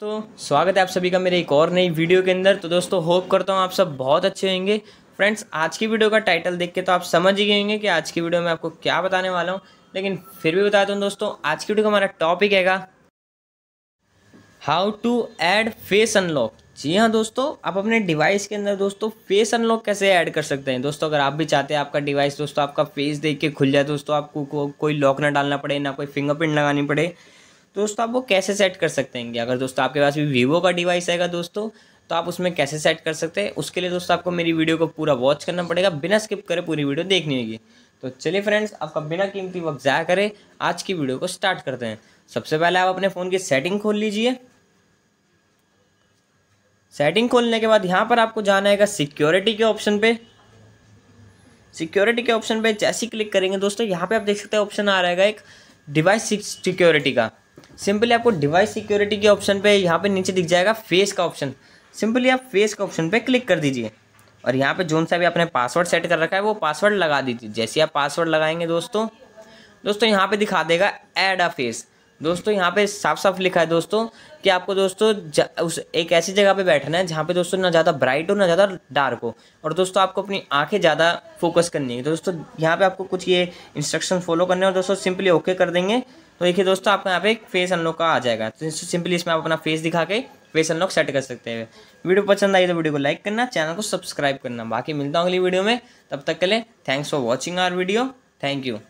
तो स्वागत है आप सभी का मेरे एक और नई वीडियो के अंदर तो दोस्तों होप करता हूँ आप सब बहुत अच्छे होंगे फ्रेंड्स आज की वीडियो का टाइटल देख के तो आप समझ ही गए होंगे कि आज की वीडियो में आपको क्या बताने वाला हूँ लेकिन फिर भी बताता हूँ दोस्तों आज की वीडियो का हमारा टॉपिक है how to add face unlock जी हाँ दोस्तों आप अपने डिवाइस के अंदर दोस्तों फेस अनलॉक कैसे ऐड कर सकते हैं दोस्तों अगर आप भी चाहते हैं आपका डिवाइस दोस्तों आपका फेस देख के खुल जाए दोस्तों आपको को, कोई लॉक ना डालना पड़े ना कोई फिंगरप्रिंट लगानी पड़े दोस्तों आप वो कैसे सेट कर सकते हैं अगर दोस्तों आपके पास भी वीवो का डिवाइस आएगा दोस्तों तो आप उसमें कैसे सेट कर सकते हैं उसके लिए दोस्तों आपको मेरी वीडियो को पूरा वॉच करना पड़ेगा बिना स्किप करे पूरी वीडियो देखनी होगी तो चलिए फ्रेंड्स आपका बिना कीमती वक्त ज़ाया करें आज की वीडियो को स्टार्ट करते हैं सबसे पहले आप अपने फ़ोन की सेटिंग खोल लीजिए सेटिंग खोलने के बाद यहाँ पर आपको जाना है सिक्योरिटी के ऑप्शन पे सिक्योरिटी के ऑप्शन पे जैसे ही क्लिक करेंगे दोस्तों यहाँ पे आप देख सकते हैं ऑप्शन आ रहेगा एक डिवाइस सिक्योरिटी का सिंपली आपको डिवाइस सिक्योरिटी के ऑप्शन पे यहाँ पे नीचे दिख जाएगा फेस का ऑप्शन सिंपली आप फेस के ऑप्शन पे क्लिक कर दीजिए और यहाँ पे जोन सा भी आपने पासवर्ड सेट कर रखा है वो पासवर्ड लगा दीजिए जैसे आप पासवर्ड लगाएंगे दोस्तों दोस्तों यहाँ पे दिखा देगा एड अ फेस दोस्तों यहाँ पे साफ साफ लिखा है दोस्तों कि आपको दोस्तों उस एक ऐसी जगह पे बैठना है जहाँ पे दोस्तों ना ज़्यादा ब्राइट हो ना ज़्यादा डार्क हो और दोस्तों आपको अपनी आंखें ज़्यादा फोकस करनी है दोस्तों यहाँ पे आपको कुछ ये इंस्ट्रक्शन फॉलो करने और दोस्तों सिंपली ओके कर देंगे तो देखिए दोस्तों आपको यहाँ पे फेस अनलॉक का आ जाएगा तो सिंपली इसमें आप अपना फेस दिखा के फेस अनलॉक सेट कर सकते हैं वीडियो पसंद आई तो वीडियो को लाइक करना चैनल को सब्सक्राइब करना बाकी मिलता हूँ अगली वीडियो में तब तक के लिए thanks for watching our video thank you